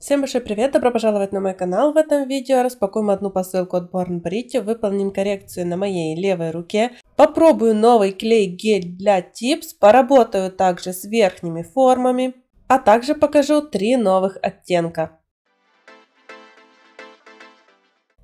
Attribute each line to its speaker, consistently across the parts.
Speaker 1: Всем большой привет, добро пожаловать на мой канал. В этом видео распакуем одну посылку от Born Pretty, выполним коррекцию на моей левой руке, попробую новый клей-гель для Tips, поработаю также с верхними формами, а также покажу три новых оттенка.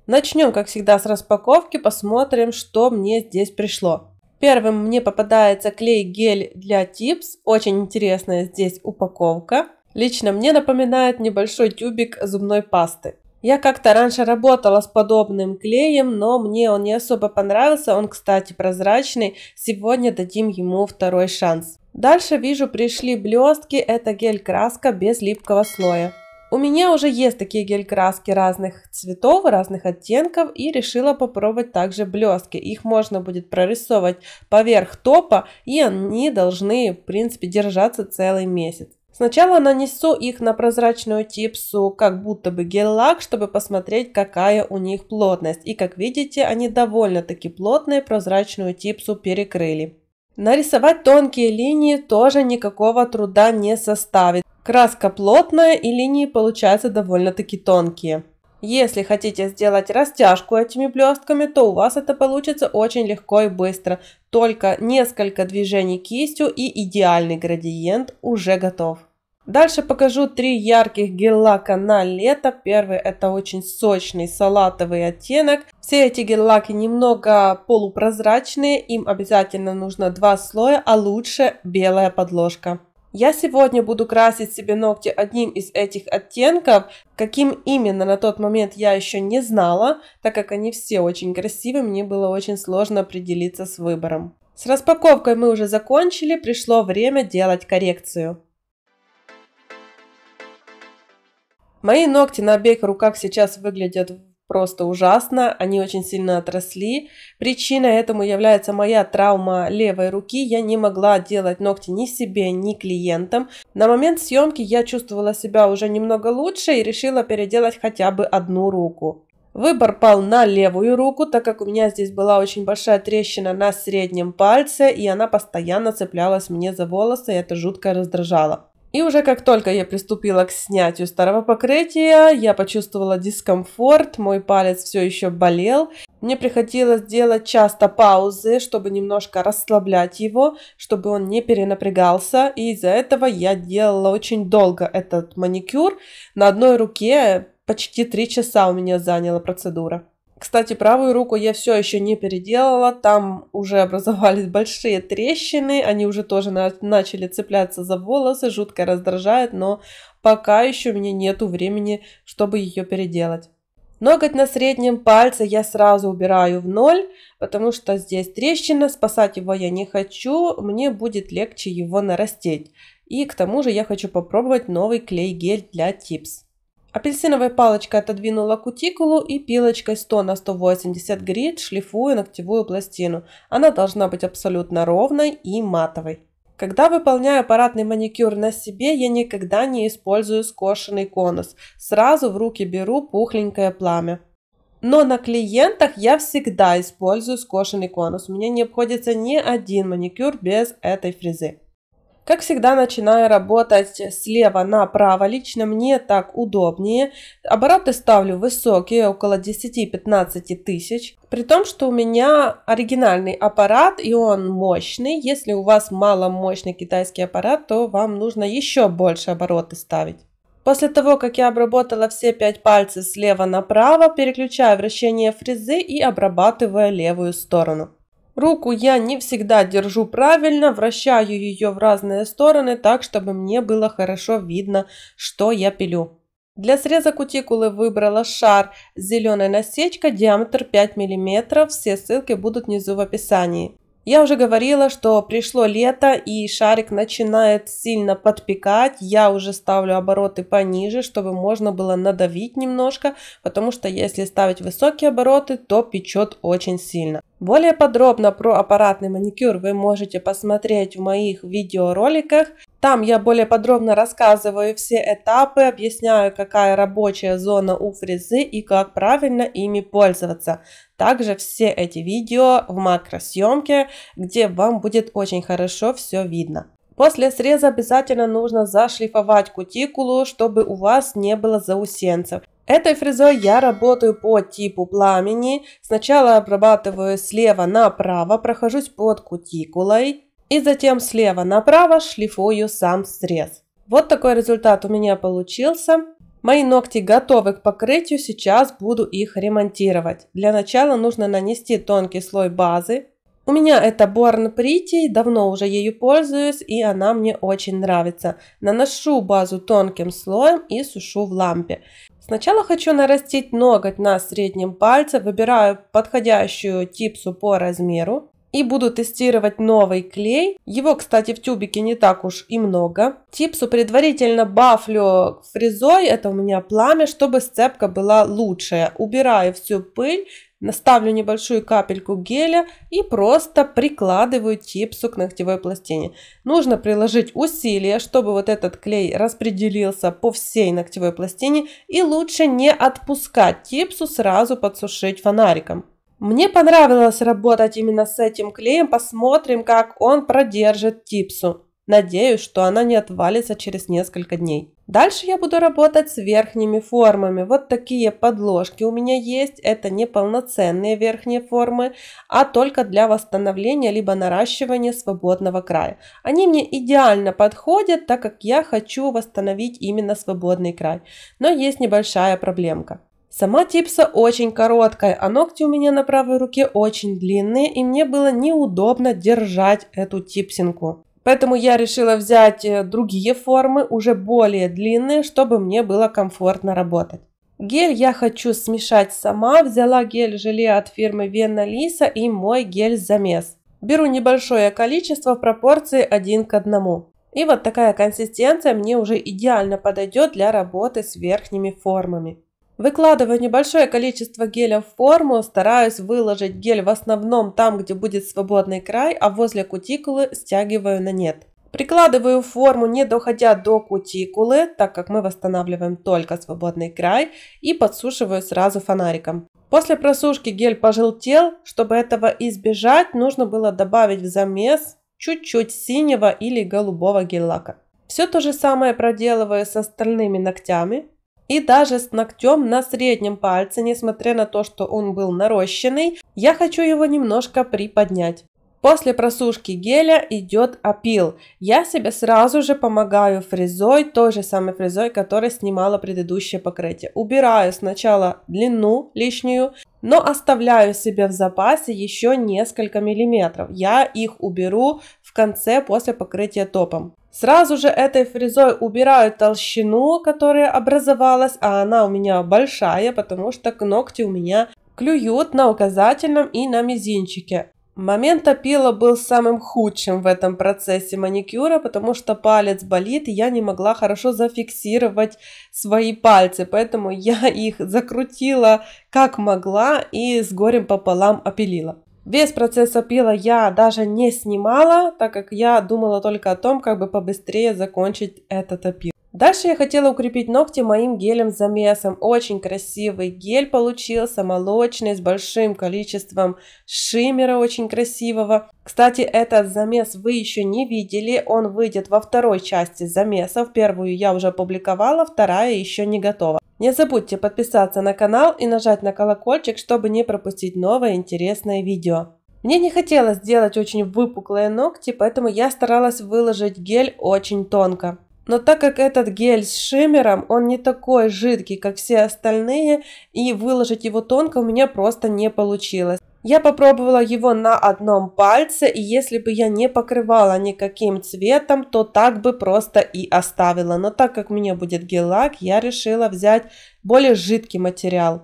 Speaker 1: Начнем, как всегда, с распаковки, посмотрим, что мне здесь пришло. Первым мне попадается клей-гель для Tips, очень интересная здесь упаковка. Лично мне напоминает небольшой тюбик зубной пасты. Я как-то раньше работала с подобным клеем, но мне он не особо понравился. Он, кстати, прозрачный. Сегодня дадим ему второй шанс. Дальше вижу пришли блестки. Это гель-краска без липкого слоя. У меня уже есть такие гель-краски разных цветов, разных оттенков и решила попробовать также блестки. Их можно будет прорисовывать поверх топа и они должны в принципе держаться целый месяц. Сначала нанесу их на прозрачную типсу, как будто бы гель-лак, чтобы посмотреть, какая у них плотность. И как видите, они довольно-таки плотные, прозрачную типсу перекрыли. Нарисовать тонкие линии тоже никакого труда не составит. Краска плотная и линии получаются довольно-таки тонкие. Если хотите сделать растяжку этими блестками, то у вас это получится очень легко и быстро. Только несколько движений кистью и идеальный градиент уже готов. Дальше покажу три ярких гель-лака на лето. Первый это очень сочный салатовый оттенок. Все эти гель-лаки немного полупрозрачные, им обязательно нужно два слоя, а лучше белая подложка. Я сегодня буду красить себе ногти одним из этих оттенков. Каким именно на тот момент я еще не знала, так как они все очень красивы, мне было очень сложно определиться с выбором. С распаковкой мы уже закончили, пришло время делать коррекцию. Мои ногти на обеих руках сейчас выглядят просто ужасно, они очень сильно отросли. Причина этому является моя травма левой руки, я не могла делать ногти ни себе, ни клиентам. На момент съемки я чувствовала себя уже немного лучше и решила переделать хотя бы одну руку. Выбор пал на левую руку, так как у меня здесь была очень большая трещина на среднем пальце, и она постоянно цеплялась мне за волосы, и это жутко раздражало. И уже как только я приступила к снятию старого покрытия, я почувствовала дискомфорт, мой палец все еще болел. Мне приходилось делать часто паузы, чтобы немножко расслаблять его, чтобы он не перенапрягался. И из-за этого я делала очень долго этот маникюр. На одной руке почти 3 часа у меня заняла процедура. Кстати, правую руку я все еще не переделала, там уже образовались большие трещины, они уже тоже на начали цепляться за волосы, жутко раздражает, но пока еще у меня нету времени, чтобы ее переделать. Ноготь на среднем пальце я сразу убираю в ноль, потому что здесь трещина, спасать его я не хочу, мне будет легче его нарастить. И к тому же я хочу попробовать новый клей-гель для типс. Апельсиновой палочкой отодвинула кутикулу и пилочкой 100 на 180 грит шлифую ногтевую пластину. Она должна быть абсолютно ровной и матовой. Когда выполняю аппаратный маникюр на себе, я никогда не использую скошенный конус. Сразу в руки беру пухленькое пламя. Но на клиентах я всегда использую скошенный конус. Мне не обходится ни один маникюр без этой фрезы. Как всегда, начинаю работать слева направо. Лично мне так удобнее. Обороты ставлю высокие, около 10-15 тысяч. При том, что у меня оригинальный аппарат и он мощный. Если у вас мало мощный китайский аппарат, то вам нужно еще больше обороты ставить. После того, как я обработала все 5 пальцев слева направо, переключаю вращение фрезы и обрабатываю левую сторону. Руку я не всегда держу правильно, вращаю ее в разные стороны так, чтобы мне было хорошо видно, что я пилю. Для среза кутикулы выбрала шар с зеленой насечкой, диаметр 5 мм, все ссылки будут внизу в описании. Я уже говорила, что пришло лето и шарик начинает сильно подпекать. Я уже ставлю обороты пониже, чтобы можно было надавить немножко, потому что если ставить высокие обороты, то печет очень сильно. Более подробно про аппаратный маникюр вы можете посмотреть в моих видеороликах. Там я более подробно рассказываю все этапы, объясняю, какая рабочая зона у фрезы и как правильно ими пользоваться. Также все эти видео в макросъемке, где вам будет очень хорошо все видно. После среза обязательно нужно зашлифовать кутикулу, чтобы у вас не было заусенцев. Этой фрезой я работаю по типу пламени. Сначала обрабатываю слева направо, прохожусь под кутикулой и затем слева направо шлифую сам срез. Вот такой результат у меня получился. Мои ногти готовы к покрытию, сейчас буду их ремонтировать. Для начала нужно нанести тонкий слой базы, у меня это Born Pretty, давно уже ею пользуюсь и она мне очень нравится. Наношу базу тонким слоем и сушу в лампе. Сначала хочу нарастить ноготь на среднем пальце, выбираю подходящую типсу по размеру и буду тестировать новый клей. Его, кстати, в тюбике не так уж и много. Типсу предварительно бафлю фрезой, это у меня пламя, чтобы сцепка была лучшая. Убираю всю пыль, Ставлю небольшую капельку геля и просто прикладываю типсу к ногтевой пластине. Нужно приложить усилия, чтобы вот этот клей распределился по всей ногтевой пластине и лучше не отпускать типсу сразу подсушить фонариком. Мне понравилось работать именно с этим клеем, посмотрим как он продержит типсу. Надеюсь, что она не отвалится через несколько дней. Дальше я буду работать с верхними формами. Вот такие подложки у меня есть. Это не полноценные верхние формы, а только для восстановления либо наращивания свободного края. Они мне идеально подходят, так как я хочу восстановить именно свободный край. Но есть небольшая проблемка. Сама типса очень короткая, а ногти у меня на правой руке очень длинные, и мне было неудобно держать эту типсинку. Поэтому я решила взять э, другие формы, уже более длинные, чтобы мне было комфортно работать. Гель я хочу смешать сама. Взяла гель-желе от фирмы Венна Лиса и мой гель-замес. Беру небольшое количество в пропорции один к одному. И вот такая консистенция мне уже идеально подойдет для работы с верхними формами. Выкладываю небольшое количество геля в форму, стараюсь выложить гель в основном там, где будет свободный край, а возле кутикулы стягиваю на нет. Прикладываю форму, не доходя до кутикулы, так как мы восстанавливаем только свободный край, и подсушиваю сразу фонариком. После просушки гель пожелтел, чтобы этого избежать, нужно было добавить в замес чуть-чуть синего или голубого гель-лака. Все то же самое проделываю с остальными ногтями, и даже с ногтем на среднем пальце, несмотря на то, что он был нарощенный, я хочу его немножко приподнять. После просушки геля идет опил. Я себе сразу же помогаю фрезой, той же самой фрезой, которая снимала предыдущее покрытие. Убираю сначала длину лишнюю, но оставляю себе в запасе еще несколько миллиметров. Я их уберу в конце после покрытия топом. Сразу же этой фрезой убираю толщину, которая образовалась, а она у меня большая, потому что ногти у меня клюют на указательном и на мизинчике. Момент опила был самым худшим в этом процессе маникюра, потому что палец болит, и я не могла хорошо зафиксировать свои пальцы, поэтому я их закрутила как могла и с горем пополам опилила. Весь процесс опила я даже не снимала, так как я думала только о том, как бы побыстрее закончить этот опил. Дальше я хотела укрепить ногти моим гелем замесом. Очень красивый гель получился, молочный, с большим количеством шиммера, очень красивого. Кстати, этот замес вы еще не видели, он выйдет во второй части замеса. В Первую я уже опубликовала, вторая еще не готова. Не забудьте подписаться на канал и нажать на колокольчик, чтобы не пропустить новое интересное видео. Мне не хотелось делать очень выпуклые ногти, поэтому я старалась выложить гель очень тонко. Но так как этот гель с шиммером, он не такой жидкий, как все остальные, и выложить его тонко у меня просто не получилось. Я попробовала его на одном пальце, и если бы я не покрывала никаким цветом, то так бы просто и оставила. Но так как у меня будет гель-лак, я решила взять более жидкий материал.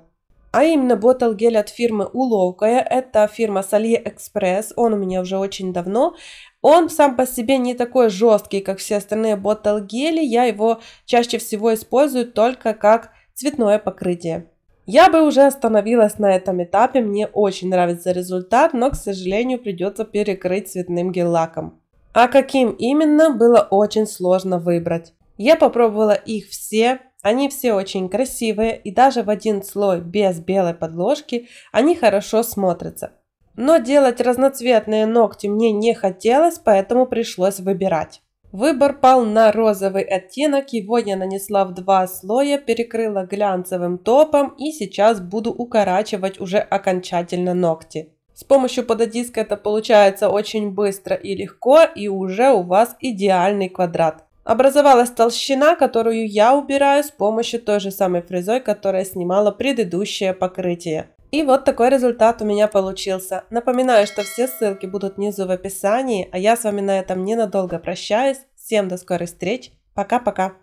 Speaker 1: А именно ботл гель от фирмы Уловкая. Это фирма с AliExpress. Он у меня уже очень давно. Он сам по себе не такой жесткий, как все остальные ботл гели. Я его чаще всего использую только как цветное покрытие. Я бы уже остановилась на этом этапе, мне очень нравится результат, но, к сожалению, придется перекрыть цветным гель-лаком. А каким именно, было очень сложно выбрать. Я попробовала их все, они все очень красивые и даже в один слой без белой подложки они хорошо смотрятся. Но делать разноцветные ногти мне не хотелось, поэтому пришлось выбирать. Выбор пал на розовый оттенок, его я нанесла в два слоя, перекрыла глянцевым топом и сейчас буду укорачивать уже окончательно ногти. С помощью пододиска это получается очень быстро и легко и уже у вас идеальный квадрат. Образовалась толщина, которую я убираю с помощью той же самой фрезой, которая снимала предыдущее покрытие. И вот такой результат у меня получился. Напоминаю, что все ссылки будут внизу в описании, а я с вами на этом ненадолго прощаюсь. Всем до скорых встреч. Пока-пока.